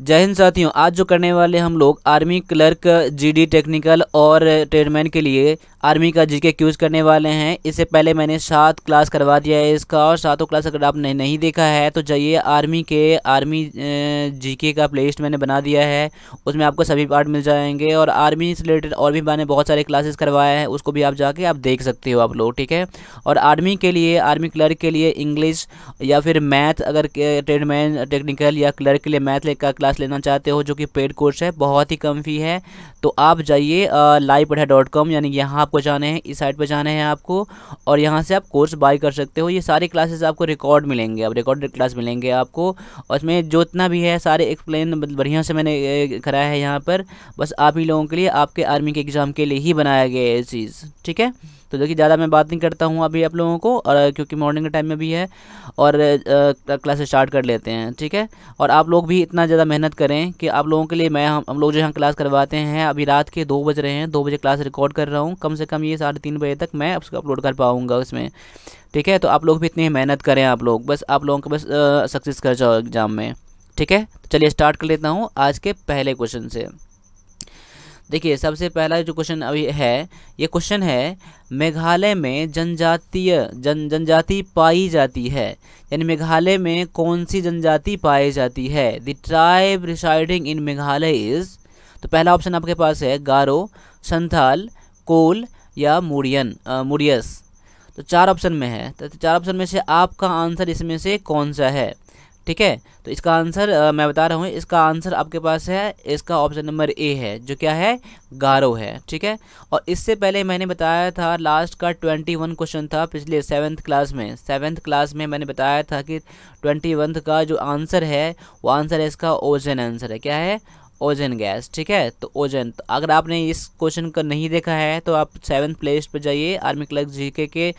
जय हिंद साथियों आज जो करने वाले हम लोग आर्मी क्लर्क जीडी टेक्निकल और ट्रेडमैन के लिए आर्मी का जीके क्यूज़ करने वाले हैं इससे पहले मैंने सात क्लास करवा दिया है इसका और सातों क्लास अगर आपने नहीं देखा है तो जाइए आर्मी के आर्मी जीके का प्लेलिस्ट मैंने बना दिया है उसमें आपको सभी पार्ट मिल जाएंगे और आर्मी से रिलेटेड और भी मैंने बहुत सारे क्लासेस करवाए हैं उसको भी आप जाके आप देख सकते हो आप लोग ठीक है और आर्मी के लिए आर्मी क्लर्क के लिए इंग्लिश या फिर मैथ अगर ट्रेडमैन टेक्निकल या क्लर्क के लिए मैथ का क्लास लेना चाहते हो जो कि पेड कोर्स है बहुत ही कम फी है तो आप जाइए लाइव पढ़ा डॉट कॉम यानी यहाँ आपको जाना है इस साइट पर जाना है आपको और यहाँ से आप कोर्स बाय कर सकते हो ये सारी क्लासेस आपको रिकॉर्ड मिलेंगे अब रिकॉर्डेड क्लास मिलेंगे आपको और इसमें जो इतना भी है सारे एक्सप्लेन मतलब बढ़िया से मैंने कराया है यहाँ पर बस आप ही लोगों के लिए आपके आर्मी के एग्ज़ाम के लिए ही बनाया गया है ये चीज़ ठीक है तो देखिए ज़्यादा मैं बात नहीं करता हूँ अभी आप लोगों को और क्योंकि मॉर्निंग के टाइम में भी है और क्लास स्टार्ट कर लेते हैं ठीक है और आप लोग भी इतना ज़्यादा मेहनत करें कि आप लोगों के लिए मैं हम, हम लोग जो यहाँ क्लास करवाते हैं अभी रात के दो बज रहे हैं दो बजे क्लास रिकॉर्ड कर रहा हूँ कम से कम ये साढ़े तीन बजे तक मैं उसको अपलोड कर पाऊँगा उसमें ठीक है तो आप लोग भी इतनी मेहनत करें आप लोग बस आप लोगों को बस सक्सेस कर जाओ एग्ज़ाम में ठीक है तो चलिए स्टार्ट कर लेता हूँ आज के पहले क्वेश्चन से देखिए सबसे पहला जो क्वेश्चन अभी है ये क्वेश्चन है मेघालय में जनजातीय जन जनजाति पाई जाती है यानी मेघालय में कौन सी जनजाति पाई जाती है the tribe residing in Meghalaya is तो पहला ऑप्शन आपके पास है गारो संथाल कोल या मुड़ियन मुड़ियस तो चार ऑप्शन में है तो चार ऑप्शन में से आपका आंसर इसमें से कौन सा है ठीक है तो इसका आंसर आ, मैं बता रहा हूँ इसका आंसर आपके पास है इसका ऑप्शन नंबर ए है जो क्या है गारो है ठीक है और इससे पहले मैंने बताया था लास्ट का ट्वेंटी वन क्वेश्चन था पिछले सेवन्थ क्लास में सेवन्थ क्लास में मैंने बताया था कि ट्वेंटी वन का जो आंसर है वो आंसर है इसका ओजन आंसर है क्या है ओजन गैस ठीक है तो ओजन तो अगर आपने इस क्वेश्चन का नहीं देखा है तो आप सेवन प्ले पर जाइए आर्मी क्लर्क जी के के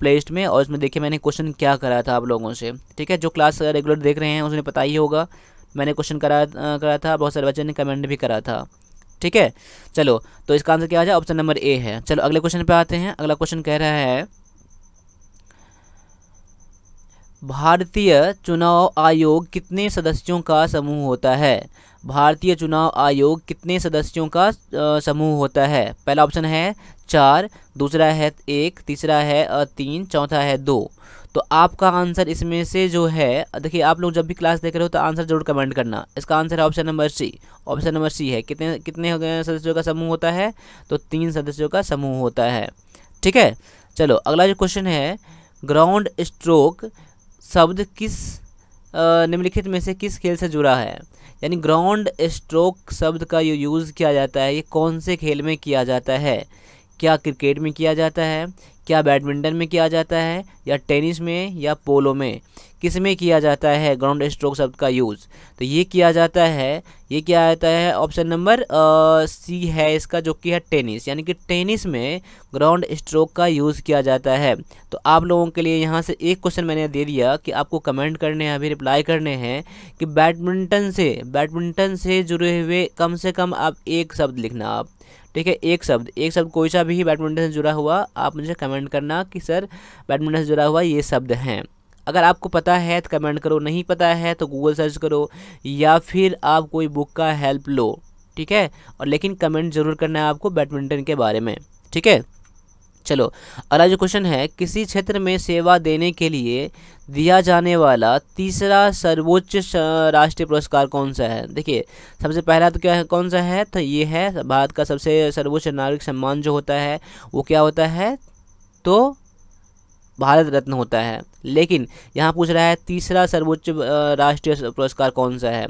प्ले में और उसमें देखिए मैंने क्वेश्चन क्या कराया था आप लोगों से ठीक है जो क्लास रेगुलर देख रहे हैं उसने पता ही होगा मैंने क्वेश्चन करा करा था बहुत सारे बच्चों ने कमेंट भी करा था ठीक है चलो तो इसका आंसर क्या आ जाए ऑप्शन नंबर ए है चलो अगले क्वेश्चन पे आते हैं अगला क्वेश्चन कह रहा है भारतीय चुनाव आयोग कितने सदस्यों का समूह होता है भारतीय चुनाव आयोग कितने सदस्यों का समूह होता है पहला ऑप्शन है चार दूसरा है एक तीसरा है तीन चौथा है दो तो आपका आंसर इसमें से जो है देखिए आप लोग जब भी क्लास देख रहे हो तो आंसर जरूर कमेंट करना इसका आंसर है option number C option number C है कितने कितने सदस्यों का समूह होता है तो तीन सदस्यों का समूह होता है ठीक है चलो अगला जो क्वेश्चन है ग्राउंड स्ट्रोक शब्द किस निम्नलिखित में से किस खेल से जुड़ा है यानी ग्राउंड स्ट्रोक शब्द का ये यूज़ किया जाता है ये कौन से खेल में किया जाता है क्या क्रिकेट में किया जाता है क्या बैडमिंटन में किया जाता है या टेनिस में या पोलो में किस में किया जाता है ग्राउंड स्ट्रोक शब्द का यूज़ तो ये किया जाता है ये क्या आता है ऑप्शन नंबर सी है इसका जो कि है टेनिस यानी कि टेनिस में ग्राउंड स्ट्रोक का यूज़ किया जाता है तो आप लोगों के लिए यहाँ से एक क्वेश्चन मैंने दे दिया कि आपको कमेंट करने हैं अभी रिप्लाई करने हैं कि बैडमिंटन से बैडमिंटन से जुड़े हुए कम से कम आप एक शब्द लिखना आप ठीक है एक शब्द एक शब्द कोई सा भी बैडमिंटन से जुड़ा हुआ आप मुझे कमेंट करना कि सर बैडमिंटन से जुड़ा हुआ ये शब्द हैं अगर आपको पता है तो कमेंट करो नहीं पता है तो गूगल सर्च करो या फिर आप कोई बुक का हेल्प लो ठीक है और लेकिन कमेंट ज़रूर करना है आपको बैडमिंटन के बारे में ठीक है चलो अगला जो क्वेश्चन है किसी क्षेत्र में सेवा देने के लिए दिया जाने वाला तीसरा सर्वोच्च राष्ट्रीय पुरस्कार कौन सा है देखिए सबसे पहला तो क्या है कौन सा है तो ये है भारत का सबसे सर्वोच्च नागरिक सम्मान जो होता है वो क्या होता है तो भारत रत्न होता है लेकिन यहाँ पूछ रहा है तीसरा सर्वोच्च राष्ट्रीय पुरस्कार कौन सा है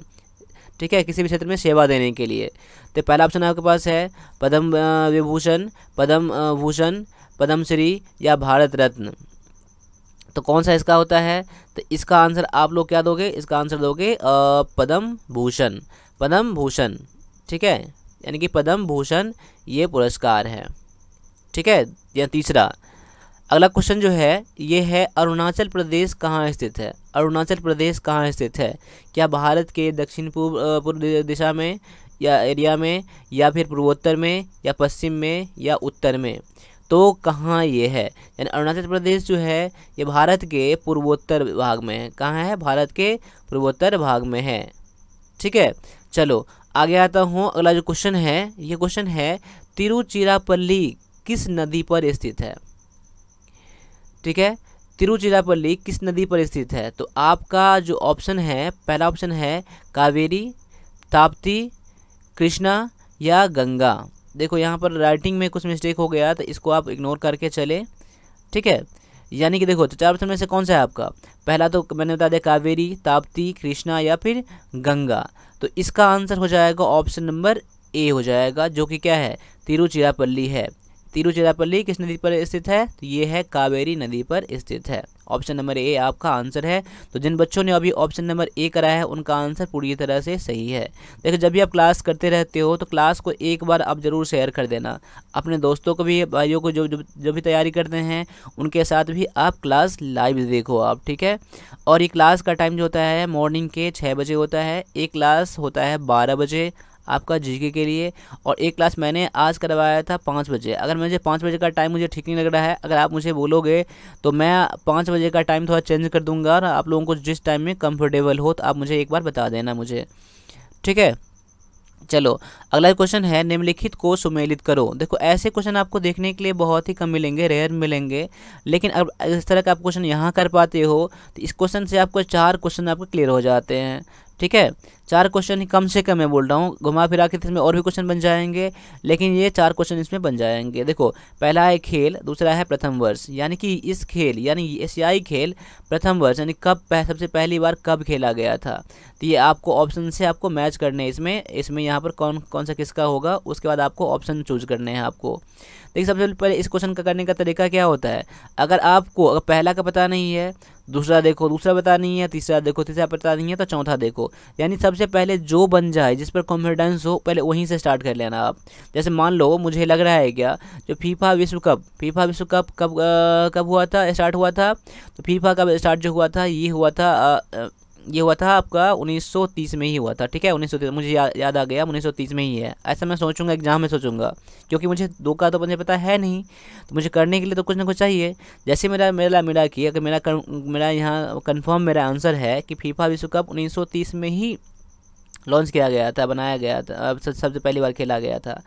ठीक है किसी भी क्षेत्र में सेवा देने के लिए तो पहला ऑप्शन आपके पास है पद्म विभूषण पद्म भूषण पद्मश्री या भारत रत्न तो कौन सा इसका होता है तो इसका आंसर आप लोग क्या दोगे इसका आंसर दोगे पद्म भूषण पद्म भूषण ठीक है यानी कि पद्म भूषण ये पुरस्कार है ठीक है या तीसरा अगला क्वेश्चन जो है ये है अरुणाचल प्रदेश कहाँ स्थित है अरुणाचल प्रदेश कहाँ स्थित है क्या भारत के दक्षिण पूर्व पूर्व दिशा में या एरिया में या फिर पूर्वोत्तर में या पश्चिम में या उत्तर में तो कहाँ ये है यानी अरुणाचल प्रदेश जो है ये भारत के पूर्वोत्तर भाग में है कहाँ है भारत के पूर्वोत्तर भाग में है ठीक है चलो आगे आता हूँ अगला जो क्वेश्चन है ये क्वेश्चन है तिरुचिरापल्ली किस नदी पर स्थित है ठीक है तिरुचिरापल्ली किस नदी पर स्थित है तो आपका जो ऑप्शन है पहला ऑप्शन है कावेरी ताप्ती कृष्णा या गंगा देखो यहाँ पर राइटिंग में कुछ मिस्टेक हो गया तो इसको आप इग्नोर करके चले ठीक है यानी कि देखो तो चार ऑप्शन में से कौन सा है आपका पहला तो मैंने बता दिया कावेरी ताप्ती कृष्णा या फिर गंगा तो इसका आंसर हो जाएगा ऑप्शन नंबर ए हो जाएगा जो कि क्या है तिरुचिरापल्ली है तिरुचिरापल्ली किस नदी पर स्थित है तो ये है कावेरी नदी पर स्थित है ऑप्शन नंबर ए आपका आंसर है तो जिन बच्चों ने अभी ऑप्शन नंबर ए कराया है उनका आंसर पूरी तरह से सही है देखो जब भी आप क्लास करते रहते हो तो क्लास को एक बार आप ज़रूर शेयर कर देना अपने दोस्तों को भी भाइयों को जो जो, जो भी तैयारी करते हैं उनके साथ भी आप क्लास लाइव देखो आप ठीक है और ये क्लास का टाइम जो होता है मॉर्निंग के छः बजे होता है एक क्लास होता है बारह बजे आपका जीके के लिए और एक क्लास मैंने आज करवाया था पाँच बजे अगर मुझे पाँच बजे का टाइम मुझे ठीक नहीं लग रहा है अगर आप मुझे बोलोगे तो मैं पाँच बजे का टाइम थोड़ा चेंज कर दूँगा और आप लोगों को जिस टाइम में कम्फर्टेबल हो तो आप मुझे एक बार बता देना मुझे ठीक है चलो अगला क्वेश्चन है निम्नलिखित को सुमेलित करो देखो ऐसे क्वेश्चन आपको देखने के लिए बहुत ही कम मिलेंगे रेयर मिलेंगे लेकिन अब इस तरह का आप क्वेश्चन यहाँ कर पाते हो तो इस क्वेश्चन से आपको चार क्वेश्चन आपको क्लियर हो जाते हैं ठीक है चार क्वेश्चन ही कम से कम मैं बोल रहा हूँ घुमा फिरा के तो इसमें और भी क्वेश्चन बन जाएंगे लेकिन ये चार क्वेश्चन इसमें बन जाएंगे देखो पहला है खेल दूसरा है प्रथम वर्ष यानी कि इस खेल यानी एशियाई खेल प्रथम वर्ष यानी कब पह, सबसे पहली बार कब खेला गया था तो ये आपको ऑप्शन से आपको मैच करने इसमें इसमें यहाँ पर कौन कौन सा किसका होगा उसके बाद आपको ऑप्शन चूज करने हैं आपको देखिए सबसे पहले इस क्वेश्चन का करने का तरीका क्या होता है अगर आपको अगर पहला का पता नहीं है दूसरा देखो दूसरा पता नहीं है तीसरा देखो तीसरा पता नहीं है तो चौथा देखो यानी सबसे पहले जो बन जाए जिस पर कॉन्फिडेंस हो पहले वहीं से स्टार्ट कर लेना आप जैसे मान लो मुझे लग रहा है क्या जो फीफा विश्व कप फीफा विश्व कप कब कब हुआ था स्टार्ट हुआ था तो फीफा का स्टार्ट जो हुआ था ये हुआ था ये हुआ था आपका 1930 में ही हुआ था ठीक है 1930 मुझे या, याद आ गया 1930 में ही है ऐसा मैं सोचूंगा एग्जाम में सोचूंगा क्योंकि मुझे दो का तो मुझे पता है नहीं तो मुझे करने के लिए तो कुछ ना कुछ चाहिए जैसे मेरा मेरा मेरा कि अगर मेरा कर, मेरा यहाँ कन्फर्म मेरा आंसर है कि फीफा विश्व कप उन्नीस में ही लॉन्च किया गया था बनाया गया था सबसे पहली बार खेला गया था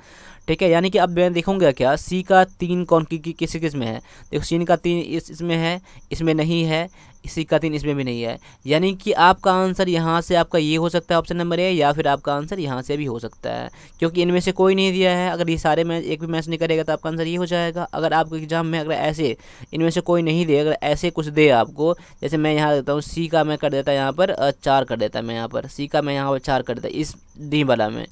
ठीक है यानी कि अब मैं देखूंगा क्या सी का तीन कौन की, किस किसी किस में है देखो सीन का तीन इस इसमें है इसमें नहीं है सी का तीन इसमें भी नहीं है यानी कि आपका आंसर यहाँ से आपका ये हो सकता है ऑप्शन नंबर ए या फिर आपका आंसर यहाँ से भी हो सकता है क्योंकि इनमें से कोई नहीं दिया है अगर ये सारे मैच एक भी मैच नहीं करेगा तो आपका आंसर ये हो जाएगा अगर आपको एग्जाम में अगर ऐसे इनमें से कोई नहीं दे अगर ऐसे कुछ दे आपको जैसे मैं यहाँ देता हूँ सी का मैं कर देता यहाँ पर चार कर देता मैं यहाँ पर सी का मैं यहाँ पर चार कर देता इस डी वाला में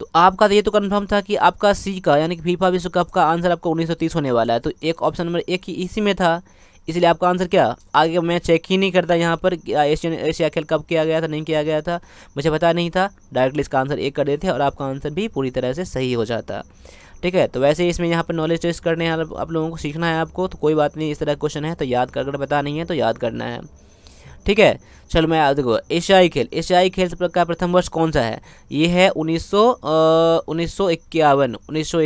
तो आपका तो ये तो कन्फर्म था कि आपका सी का यानी कि फीफा विश्व कप का आंसर आपका 1930 होने वाला है तो एक ऑप्शन नंबर एक ही इसी में था इसलिए आपका आंसर क्या आगे मैं चेक ही नहीं करता यहाँ पर एशियन एशिया खेल कब किया गया था नहीं किया गया था मुझे पता नहीं था डायरेक्टली इसका आंसर एक कर देते और आपका आंसर भी पूरी तरह से सही हो जाता ठीक है तो वैसे इसमें यहाँ पर नॉलेज टेस्ट करने हैं आप लोगों को सीखना है आपको तो कोई बात नहीं इस तरह क्वेश्चन है तो याद कर पता नहीं है तो याद करना है ठीक है चलो मैं देखो एशियाई खेल एशियाई खेल का प्रथम वर्ष कौन सा है ये है उन्नीस सौ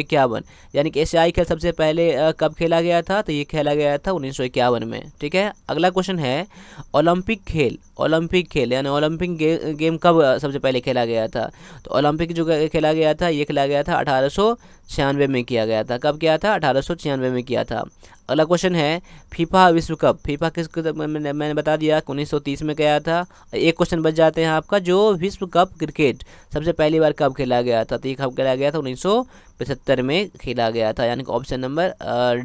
यानी कि एशियाई खेल सबसे पहले कब खेला गया था तो ये खेला गया था उन्नीस में ठीक है अगला क्वेश्चन है ओलंपिक खेल ओलंपिक खेल यानी ओलंपिक गे, गेम कब सबसे पहले खेला गया था तो ओलंपिक जो खेला गया था ये खेला गया था अठारह में किया गया था कब किया था अठारह में किया था अगला क्वेश्चन है फीफा विश्व कप फीफा किस तो मैंने बता दिया उन्नीस में गया गया था एक क्वेश्चन बच जाते हैं आपका जो विश्व कप क्रिकेट सबसे पहली बार कब खेला गया था तो ये कब खेला गया था उन्नीस पचहत्तर में खेला गया था यानी कि ऑप्शन नंबर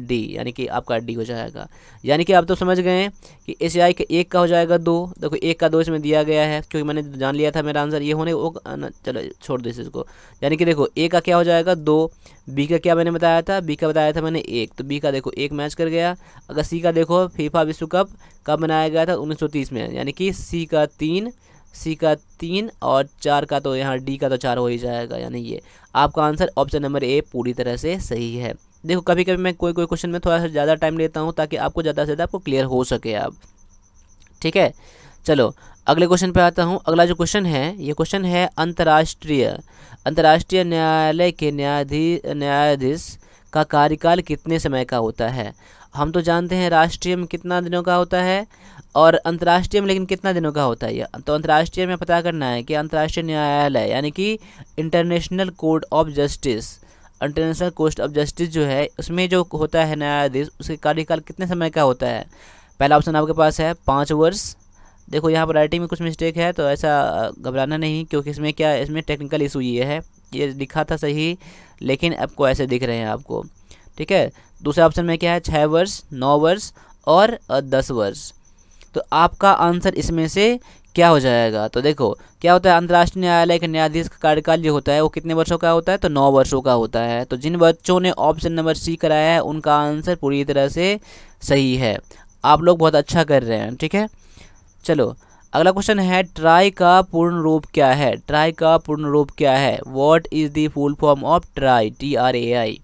डी यानी कि आपका डी हो जाएगा यानी कि आप तो समझ गए हैं कि एस आई के एक का हो जाएगा दो देखो एक का दो इसमें दिया गया है क्योंकि मैंने जान लिया था मेरा आंसर ये होने वो चलो छोड़ दो इसको यानी कि देखो ए का क्या हो जाएगा दो बी का क्या मैंने बताया था बी का बताया था मैंने एक तो बी का देखो एक मैच कर गया अगर सी का देखो फीफा विश्व कप कब मनाया गया था उन्नीस में यानी कि सी का तीन सी का तीन और चार का तो यहाँ डी का तो चार हो ही जाएगा यानी ये आपका आंसर ऑप्शन नंबर ए पूरी तरह से सही है देखो कभी कभी मैं कोई कोई क्वेश्चन में थोड़ा सा ज़्यादा टाइम लेता हूँ ताकि आपको ज़्यादा से ज़्यादा आपको क्लियर हो सके आप ठीक है चलो अगले क्वेश्चन पे आता हूँ अगला जो क्वेश्चन है ये क्वेश्चन है अंतर्राष्ट्रीय अंतर्राष्ट्रीय न्यायालय के न्यायाधीश न्यायाधीश का कार्यकाल कितने समय का होता है हम तो जानते हैं राष्ट्रीय में कितना दिनों का होता है और अंतर्राष्ट्रीय में लेकिन कितना दिनों का होता है ये तो अंतर्राष्ट्रीय में पता करना है कि अंतर्राष्ट्रीय न्यायालय यानी कि international court of justice international court of justice जो है उसमें जो होता है न्यायाधीश उसके कार्यकाल कितने समय का होता है पहला ऑप्शन आपके पास है पाँच वर्ष देखो यहाँ पर राइटिंग में कुछ मिस्टेक है तो ऐसा घबराना नहीं क्योंकि इसमें क्या इसमें टेक्निकल इशू ये है ये लिखा था सही लेकिन आपको ऐसे दिख रहे हैं आपको ठीक है दूसरे ऑप्शन में क्या है छः वर्ष नौ वर्ष और दस वर्ष तो आपका आंसर इसमें से क्या हो जाएगा तो देखो क्या होता है अंतर्राष्ट्रीय न्यायालय के न्यायाधीश का कार्यकाल जो होता है वो कितने वर्षों का होता है तो नौ वर्षों का होता है तो जिन बच्चों ने ऑप्शन नंबर सी कराया है उनका आंसर पूरी तरह से सही है आप लोग बहुत अच्छा कर रहे हैं ठीक है चलो अगला क्वेश्चन है ट्राई का पूर्ण रूप क्या है ट्राई का पूर्ण रूप क्या है what is the full form of TRAI T R A I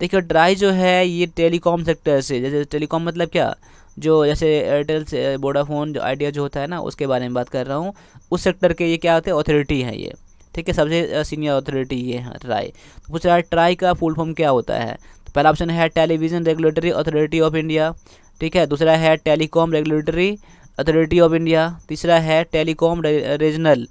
देखिए ट्राई जो है ये टेलीकॉम सेक्टर से जैसे टेलीकॉम मतलब क्या जो जैसे एयरटेल से वोडाफोन जो आइडिया जो होता है ना उसके बारे में बात कर रहा हूँ उस सेक्टर के ये क्या होते हैं अथॉरिटी हैं ये ठीक है सबसे सीनियर अथॉरिटी ये है ट्राई तो पूछ रहा है ट्राई का फुल फॉर्म क्या होता है तो पहला ऑप्शन है television regulatory authority of India ठीक है दूसरा है telecom regulatory authority of India तीसरा है telecom regional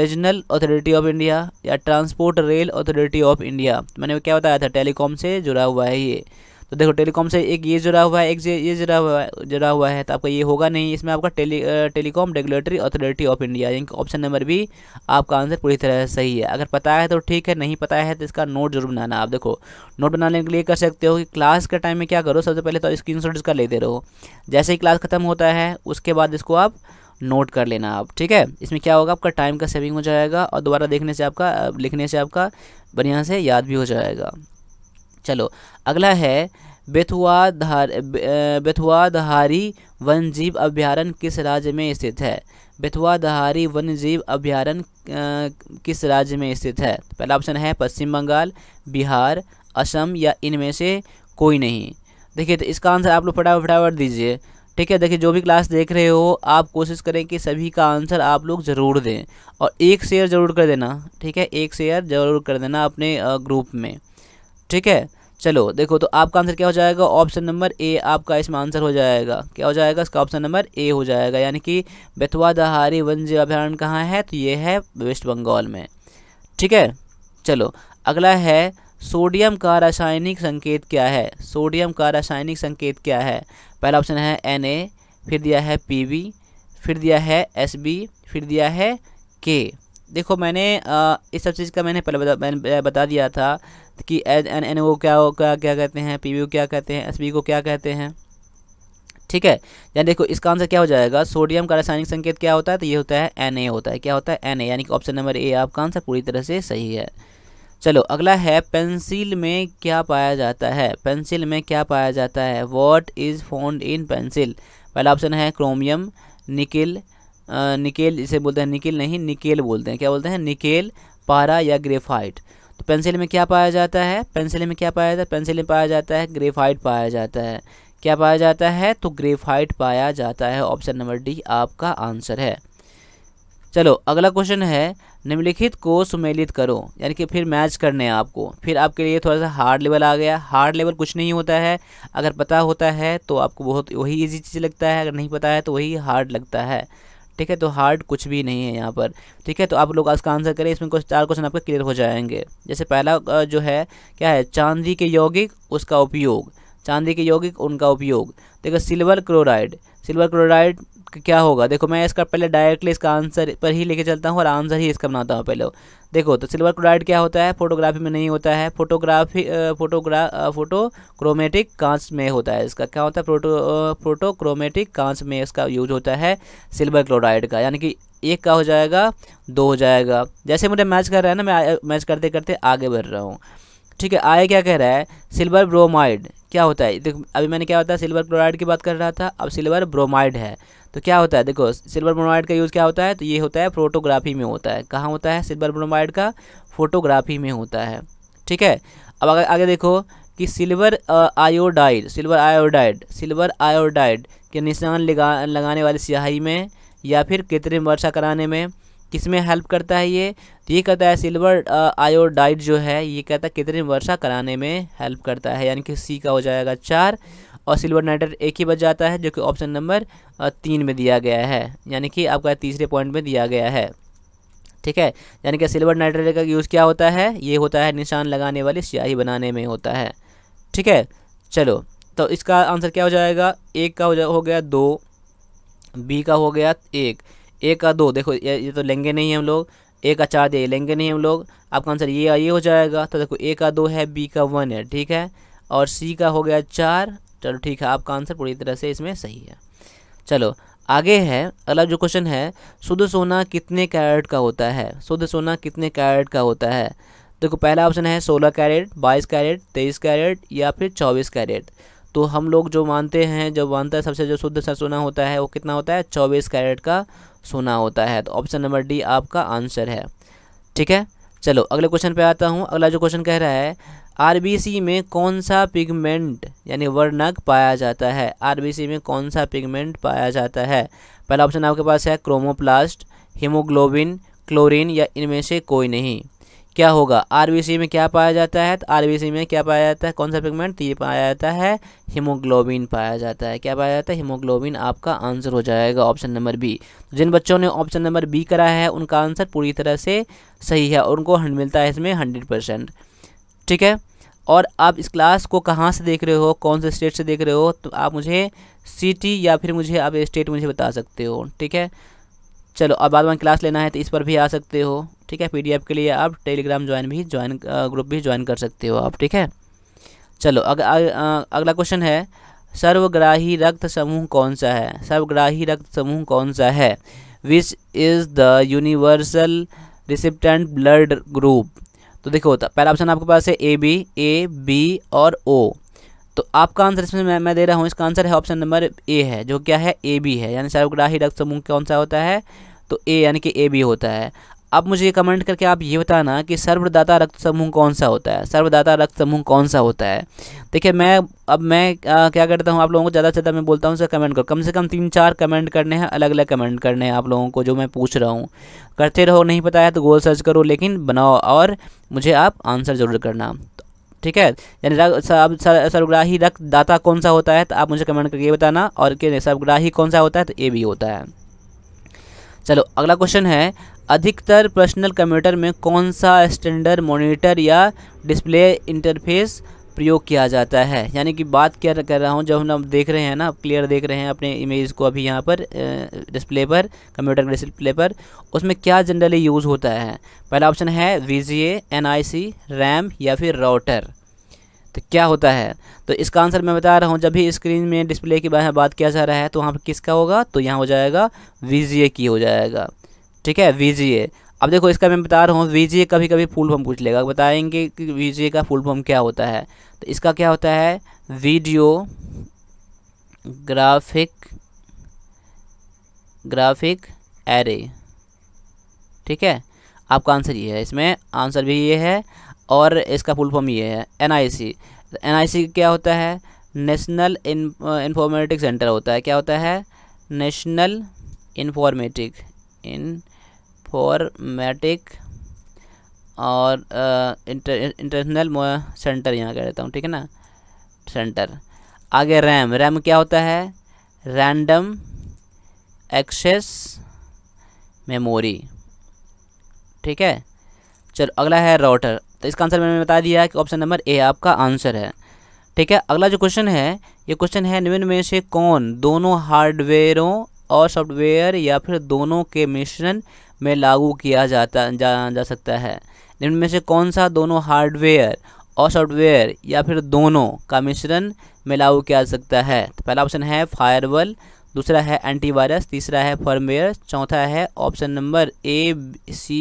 regional authority of India या transport rail authority of India मैंने क्या बताया था टेलीकॉम से जुड़ा हुआ है ये तो देखो टेलीकॉम से एक ये जुड़ा हुआ है एक ये जुड़ा हुआ है जुड़ा हुआ है तो आपका ये होगा नहीं इसमें आपका tele telecom regulatory authority of India यानी कि ऑप्शन नंबर भी आपका आंसर पूरी तरह सही है अगर पता है तो ठीक है नहीं पता है तो इसका नोट जरूर बनाना आप देखो नोट बनाने के लिए कर सकते हो कि क्लास के टाइम में क्या करो सबसे पहले तो स्क्रीन शॉट इसका लेते रहो जैसे ही क्लास खत्म होता है उसके बाद इसको आप नोट कर लेना आप ठीक है इसमें क्या होगा आपका टाइम का सेविंग हो जाएगा और दोबारा देखने से आपका लिखने से आपका बढ़िया से याद भी हो जाएगा चलो अगला है बेथुआधार बेथुआधारी वन जीव अभ्यारण किस राज्य में स्थित है बेथुआधारी वन जीव अभ्यारण्य किस राज्य में स्थित है पहला ऑप्शन है पश्चिम बंगाल बिहार असम या इनमें से कोई नहीं देखिए तो इसका आंसर आप लोग फटाफट फटाफट दीजिए ठीक है देखिए जो भी क्लास देख रहे हो आप कोशिश करें कि सभी का आंसर आप लोग ज़रूर दें और एक शेयर ज़रूर कर देना ठीक है एक शेयर ज़रूर कर देना अपने ग्रुप में ठीक है चलो देखो तो आपका आंसर क्या हो जाएगा ऑप्शन नंबर ए आपका इसमें आंसर हो जाएगा क्या हो जाएगा इसका ऑप्शन नंबर ए हो जाएगा यानी कि बेतवा दहारी जीव अभ्यारण्य कहाँ है तो ये है वेस्ट बंगाल में ठीक है चलो अगला है सोडियम का रासायनिक संकेत क्या है सोडियम का रासायनिक संकेत क्या है पहला ऑप्शन है एन ए फिर दिया है पी फिर दिया है एस फिर दिया है के देखो मैंने आ, इस सब चीज़ का मैंने पहले बता, मैंने बता दिया था कि एन एन ओ क्या क्या क्या कहते हैं पी ओ क्या कहते हैं एस को क्या कहते हैं ठीक है यानी देखो इसका आंसर क्या हो जाएगा सोडियम का रासायनिक संकेत क्या होता है तो ये होता है एन होता है क्या होता है एन यानी कि ऑप्शन नंबर ए आपका आंसर पूरी तरह से सही है चलो अगला है पेंसिल में क्या पाया जाता है पेंसिल में क्या पाया जाता है what is found in pencil पहला ऑप्शन है क्रोमियम निकिल निकेल इसे बोलते हैं निकेल नहीं निकेल बोलते हैं क्या बोलते हैं निकेल पारा या ग्रेफाइट तो पेंसिल में क्या पाया जाता है पेंसिल में क्या पाया जाता है पेंसिल में पाया जाता है ग्रेफाइट पाया जाता है क्या पाया जाता है तो ग्रेफाइट पाया जाता है ऑप्शन नंबर डी आपका आंसर है चलो अगला क्वेश्चन है निम्नलिखित को सुमेलित करो यानी कि फिर मैच करने हैं आपको फिर आपके लिए थोड़ा सा हार्ड लेवल आ गया हार्ड लेवल कुछ नहीं होता है अगर पता होता है तो आपको बहुत वही इजी चीज़ लगता है अगर नहीं पता है तो वही हार्ड लगता है ठीक है तो हार्ड कुछ भी नहीं है यहाँ पर ठीक है तो आप लोग इसका आंसर करें इसमें कुछ चार क्वेश्चन आपके क्लियर हो जाएंगे जैसे पहला जो है क्या है चांदी के यौगिक उसका उपयोग चांदी के यौगिक उनका उपयोग देखो सिल्वर क्लोराइड सिल्वर क्लोराइड क्या होगा देखो मैं इसका पहले डायरेक्टली इसका आंसर पर ही लेके चलता हूँ और आंसर ही इसका बनाता हूँ पहले देखो तो सिल्वर क्लोराइड क्या होता है फोटोग्राफी में नहीं होता है फोटोग्राफी फोटोग्रा फोटोक्रोमेटिक कांच में होता है इसका क्या होता है प्रोटो फोटोक्रोमेटिक कांच में इसका यूज होता है सिल्वर क्लोराइड का यानी कि एक का हो जाएगा दो हो जाएगा जैसे मुझे मैच कर रहा है ना मैं मैच करते करते आगे बढ़ रहा हूँ ठीक है आए क्या कह रहा है सिल्वर ब्रोमाइड क्या होता है देखो अभी मैंने क्या होता है सिल्वर क्लोराइड की बात कर रहा था अब सिल्वर ब्रोमाइड है तो क्या होता है देखो सिल्वर ब्रोमाइड का यूज़ क्या होता है तो ये होता है फोटोग्राफी में होता है कहाँ होता है सिल्वर ब्रोमाइड का फोटोग्राफी में होता है ठीक है अब अगर आगे देखो कि silver iodide silver iodide silver iodide के निशान लगा लगाने वाली स्याही में या फिर कृत्रिम वर्षा कराने में किस में हेल्प करता है ये तो ये कहता है सिल्वर आयोडाइड uh, जो है ये कहता है कितने वर्षा कराने में हेल्प करता है यानी कि सी का हो जाएगा चार और सिल्वर नाइट्रेट एक ही बच जाता है जो कि ऑप्शन नंबर uh, तीन में दिया गया है यानी कि आपका तीसरे पॉइंट में दिया गया है ठीक है यानी कि सिल्वर नाइट्रेट का यूज़ क्या होता है ये होता है निशान लगाने वाली स्याही बनाने में होता है ठीक है चलो तो इसका आंसर क्या हो जाएगा एक का हो, जा, हो गया दो बी का हो गया एक एक का दो देखो ये, ये तो लेंगे नहीं हम लोग ए का चार दे लेंगे नहीं हम लोग आपका आंसर ये ये हो जाएगा तो देखो ए का दो है बी का वन है ठीक है और सी का हो गया चार चलो ठीक है आपका आंसर पूरी तरह से इसमें सही है चलो आगे है अगला जो क्वेश्चन है शुद्ध सोना कितने कैरेट का होता है शुद्ध सोना कितने कैरेट का होता है देखो पहला ऑप्शन है सोलह कैरेट बाईस कैरेट तेईस कैरेट या फिर चौबीस कैरेट तो हम लोग जो मानते हैं जो मानता है सबसे जो शुद्ध सा सोना होता है वो कितना होता है चौबीस कैरेट का सोना होता है तो ऑप्शन नंबर डी आपका आंसर है ठीक है चलो अगले क्वेश्चन पे आता हूँ अगला जो क्वेश्चन कह रहा है आरबीसी में कौन सा पिगमेंट यानी वर्णक पाया जाता है आरबीसी में कौन सा पिगमेंट पाया जाता है पहला ऑप्शन आपके पास है क्रोमोप्लास्ट हीमोग्लोबिन क्लोरीन या इनमें से कोई नहीं क्या होगा आरबीसी में क्या पाया जाता है तो आरबीसी में क्या पाया जाता है कौन सा पिगमेंट तो ये पाया जाता है हीमोग्लोबिन पाया जाता है क्या पाया जाता है हीमोग्लोबिन आपका आंसर हो जाएगा ऑप्शन नंबर बी तो जिन बच्चों ने ऑप्शन नंबर बी करा है उनका आंसर पूरी तरह से सही है और उनको मिलता है इसमें हंड्रेड परसेंट ठीक है और आप इस क्लास को कहाँ से देख रहे हो कौन से स्टेट से देख रहे हो तो आप मुझे सिटी या फिर मुझे आप स्टेट मुझे बता सकते हो ठीक है चलो अब बाद में क्लास लेना है तो इस पर भी आ सकते हो ठीक है पी के लिए आप टेलीग्राम ज्वाइन भी ज्वाइन ग्रुप भी ज्वाइन कर सकते हो आप ठीक है चलो अग, अग, अगला क्वेश्चन है सर्वग्राही रक्त समूह कौन सा है सर्वग्राही रक्त समूह कौन सा है which is the universal recipient blood group तो देखो होता तो पहला ऑप्शन आपके पास है ए बी ए बी और ओ तो आपका आंसर इसमें मैं, मैं दे रहा हूँ इसका आंसर है ऑप्शन नंबर ए है जो क्या है ए बी है यानी सर्वग्राही रक्त समूह कौन सा होता है तो ए यानी कि ए बी होता है अब मुझे कमेंट करके आप ये बताना कि सर्वदाता रक्त समूह कौन सा होता है सर्वदाता रक्त समूह कौन सा होता है देखिए मैं अब मैं आ, क्या करता हूँ आप लोगों को ज़्यादा से ज़्यादा मैं बोलता हूँ सर कमेंट करो कम से कम तीन चार कमेंट करने हैं अलग अलग कमेंट करने हैं आप लोगों को जो मैं पूछ रहा हूँ करते रहो नहीं पता है तो गोल सर्च करो लेकिन बनाओ और मुझे आप आंसर ज़रूर करना ठीक है यानी सर्वग्राही रक्तदाता कौन सा होता है तो आप मुझे कमेंट करके बताना और सर्वग्राही कौन सा होता है तो ये भी होता है चलो अगला क्वेश्चन है अधिकतर पर्सनल कंप्यूटर में कौन सा स्टैंडर्ड मॉनिटर या डिस्प्ले इंटरफेस प्रयोग किया जाता है यानी कि बात क्या कर रहा हूँ जब हम आप देख रहे हैं ना क्लियर देख रहे हैं अपने इमेज को अभी यहाँ पर डिस्प्ले पर कंप्यूटर के डिस्प्ले पर उसमें क्या जनरली यूज़ होता है पहला ऑप्शन है वी जी रैम या फिर राउटर तो क्या होता है तो इसका आंसर मैं बता रहा हूँ जब भी स्क्रीन में डिस्प्ले के बारे में बात किया जा रहा है तो वहाँ पर किसका होगा तो यहाँ हो जाएगा वी की हो जाएगा ठीक है वी अब देखो इसका मैं बता रहा हूँ वी कभी कभी फुल फॉर्म पूछ लेगा बताएंगे कि वी का फुल फॉर्म क्या होता है तो इसका क्या होता है वीडियो ग्राफिक ग्राफिक एरे ठीक है आपका आंसर ये है इसमें आंसर भी ये है और इसका फुल फॉर्म ये है एन आई सी एन आई सी क्या होता है नेशनल इन्फॉर्मेटिक सेंटर होता है क्या होता है national informatic informatic और इंटरनल सेंटर यहाँ कह देता हूँ ठीक है ना सेंटर आगे रैम रैम क्या होता है रैंडम एक्सेस मेमोरी ठीक है चलो अगला है राउटर तो इसका आंसर मैंने बता दिया कि ऑप्शन नंबर ए आपका आंसर है ठीक है अगला जो क्वेश्चन है ये क्वेश्चन है निम्न में से कौन दोनों हार्डवेयरों और सॉफ्टवेयर या फिर दोनों के मिश्रण में लागू किया जाता जा, जा सकता है इनमें से कौन सा दोनों हार्डवेयर और सॉफ्टवेयर या फिर दोनों का मिश्रण में लागू किया जा सकता है तो पहला ऑप्शन है फायरवल दूसरा है एंटीवायरस तीसरा है फर्मवेयर चौथा है ऑप्शन नंबर ए सी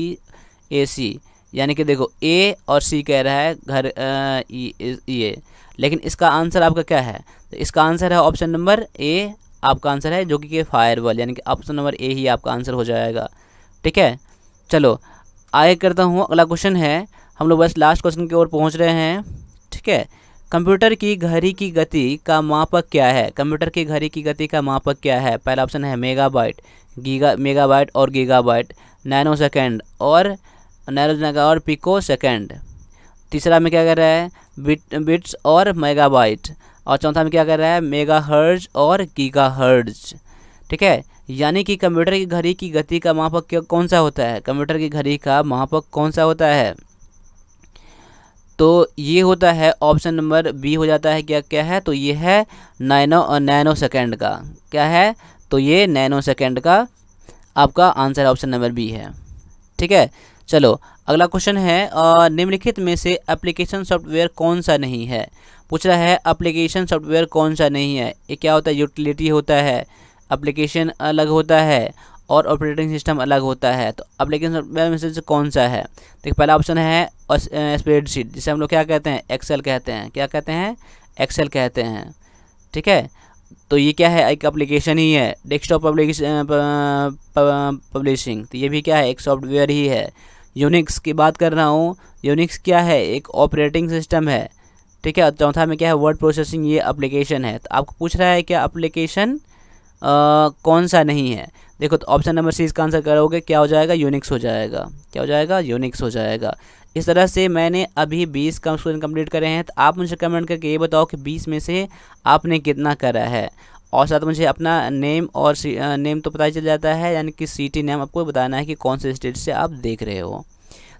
ए सी यानी कि देखो ए और सी कह रहा है घर ये लेकिन इसका आंसर आपका क्या है तो इसका आंसर है ऑप्शन नंबर ए आपका आंसर है जो कि फायरवल यानी कि ऑप्शन नंबर ए ही आपका आंसर हो जाएगा ठीक है चलो आगे करता हूँ अगला क्वेश्चन है हम लोग बस लास्ट क्वेश्चन की ओर पहुँच रहे हैं ठीक है कंप्यूटर की घड़ी की गति का मापक क्या है कंप्यूटर की घड़ी की गति का मापक क्या है पहला ऑप्शन है मेगाबाइट गीगा मेगाबाइट और गीगाबाइट नैनो सेकेंड और नैनो और पिको सेकेंड तीसरा में क्या कर रहा है बिट बिट्स और मेगाबाइट और चौथा में क्या कर रहा है मेगा हर्ज और गीगा हर्ज ठीक है यानी कि कंप्यूटर की घड़ी की गति का मापक कौन सा होता है कंप्यूटर की घड़ी का मापक कौन सा होता है तो ये होता है ऑप्शन नंबर बी हो जाता है क्या क्या है तो ये है नैनो नैनो सेकेंड का क्या है तो ये नैनो सेकेंड का आपका आंसर ऑप्शन नंबर बी है ठीक है चलो अगला क्वेश्चन है निम्नलिखित में से एप्लीकेशन सॉफ्टवेयर कौन सा नहीं है पूछ रहा है एप्लीकेशन सॉफ्टवेयर कौन सा नहीं है ये क्या होता है यूटिलिटी होता है अप्लीकेशन अलग होता है और ऑपरेटिंग सिस्टम अलग होता है तो अप्लीकेशन में से कौन सा है देखिए पहला ऑप्शन है स्प्रेडशीट जिसे हम लोग क्या कहते हैं एक्सेल कहते हैं क्या कहते हैं एक्सेल कहते हैं ठीक है तो ये क्या है एक एप्लीकेशन ही है डेस्कटॉप पब्लिशिंग तो ये भी क्या है एक सॉफ्टवेयर ही है यूनिक्स की बात कर रहा हूँ यूनिक्स क्या है एक ऑपरेटिंग सिस्टम है ठीक है चौथा में क्या है वर्ड प्रोसेसिंग ये एप्लीकेशन है तो आपको पूछ रहा है क्या एप्लीकेशन कौन सा नहीं है देखो तो ऑप्शन नंबर सी इसका आंसर करोगे क्या हो जाएगा यूनिक्स हो जाएगा क्या हो जाएगा यूनिक्स हो जाएगा इस तरह से मैंने अभी बीस कम स्टूडेंट कम्प्लीट करे हैं तो आप मुझे कमेंट करके ये बताओ कि बीस में से आपने कितना करा है और साथ मुझे अपना नेम और नेम तो पता ही चल जाता है यानी कि सिटी नेम आपको बताना है कि कौन से स्टेट से आप देख रहे हो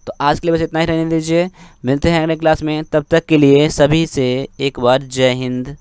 तो आज के लिए बस इतना ही रहने दीजिए मिलते हैं अगले क्लास में तब तक के लिए सभी से एक बार जय हिंद